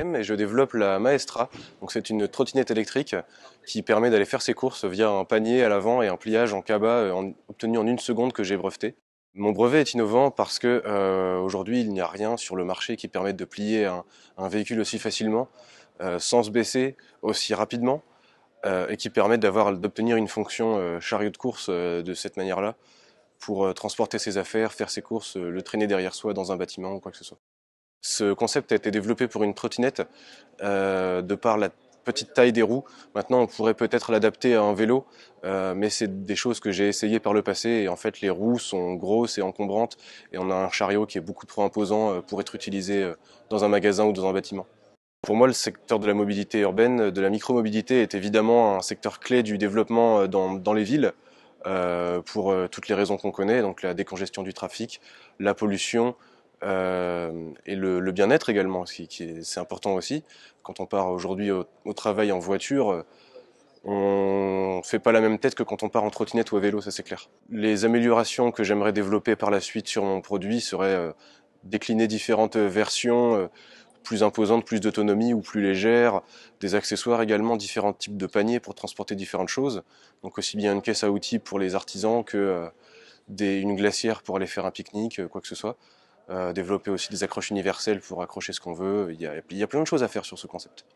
et je développe la Maestra. Donc c'est une trottinette électrique qui permet d'aller faire ses courses via un panier à l'avant et un pliage en cabas euh, obtenu en une seconde que j'ai breveté. Mon brevet est innovant parce que euh, aujourd'hui il n'y a rien sur le marché qui permette de plier un, véhicule aussi facilement, euh, sans se baisser aussi rapidement, et qui permette d'obtenir une fonction chariot de course de cette manière-là pour transporter ses affaires, faire ses courses, le traîner derrière soi dans un bâtiment ou quoi que ce soit. Ce concept a été développé pour une trottinette euh, de par la petite taille des roues. Maintenant, on pourrait peut-être l'adapter à un vélo, euh, mais c'est des choses que j'ai essayé par le passé. Et en fait, les roues sont grosses et encombrantes, et on a un chariot qui est beaucoup trop imposant euh, pour être utilisé dans un magasin ou dans un bâtiment. Pour moi, le secteur de la mobilité urbaine, de la micromobilité, est évidemment un secteur clé du développement dans, les villes. pour toutes les raisons qu'on connaît, donc la décongestion du trafic, la pollution, et le, bien-être également, c'est important aussi. Quand on part aujourd'hui au, travail en voiture, euh, on ne fait pas la même tête que quand on part en trottinette ou à vélo, ça c'est clair. Les améliorations que j'aimerais développer par la suite sur mon produit seraient euh, décliner différentes versions euh, plus imposantes, plus d'autonomie ou plus légères, des accessoires également, différents types de paniers pour transporter différentes choses. Donc aussi bien une caisse à outils pour les artisans que une glacière pour aller faire un pique-nique, quoi que ce soit. Euh, développer aussi des accroches universelles pour accrocher ce qu'on veut. Il y, a, il y a plein de choses à faire sur ce concept.